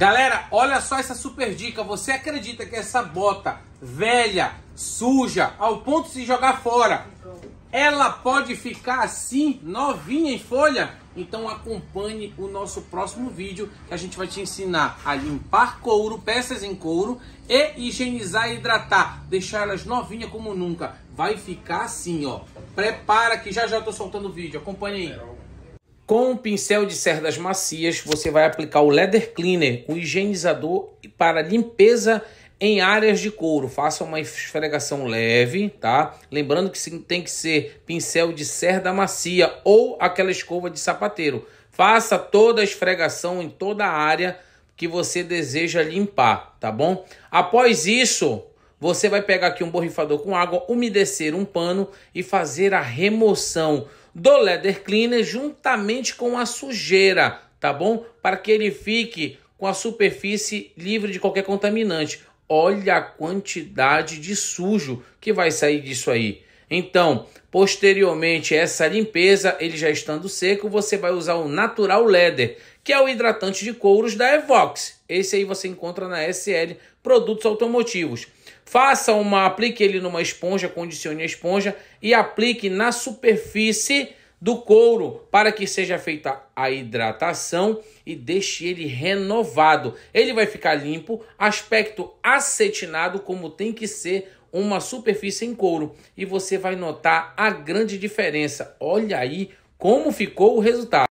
Galera, olha só essa super dica. Você acredita que essa bota velha, suja, ao ponto de se jogar fora, ela pode ficar assim, novinha em folha? Então acompanhe o nosso próximo vídeo que a gente vai te ensinar a limpar couro, peças em couro e higienizar e hidratar, deixar elas novinhas como nunca. Vai ficar assim, ó. Prepara que já já eu tô soltando o vídeo. Acompanhe aí. É, com um pincel de cerdas macias, você vai aplicar o leather cleaner, um higienizador para limpeza em áreas de couro. Faça uma esfregação leve, tá? Lembrando que tem que ser pincel de cerda macia ou aquela escova de sapateiro. Faça toda a esfregação em toda a área que você deseja limpar, tá bom? Após isso, você vai pegar aqui um borrifador com água, umedecer um pano e fazer a remoção do leather cleaner juntamente com a sujeira, tá bom? Para que ele fique com a superfície livre de qualquer contaminante. Olha a quantidade de sujo que vai sair disso aí. Então, posteriormente essa limpeza, ele já estando seco, você vai usar o Natural Leather, que é o hidratante de couros da Evox. Esse aí você encontra na SL Produtos Automotivos. Faça uma, aplique ele numa esponja, condicione a esponja e aplique na superfície do couro para que seja feita a hidratação e deixe ele renovado. Ele vai ficar limpo, aspecto acetinado como tem que ser uma superfície em couro e você vai notar a grande diferença. Olha aí como ficou o resultado.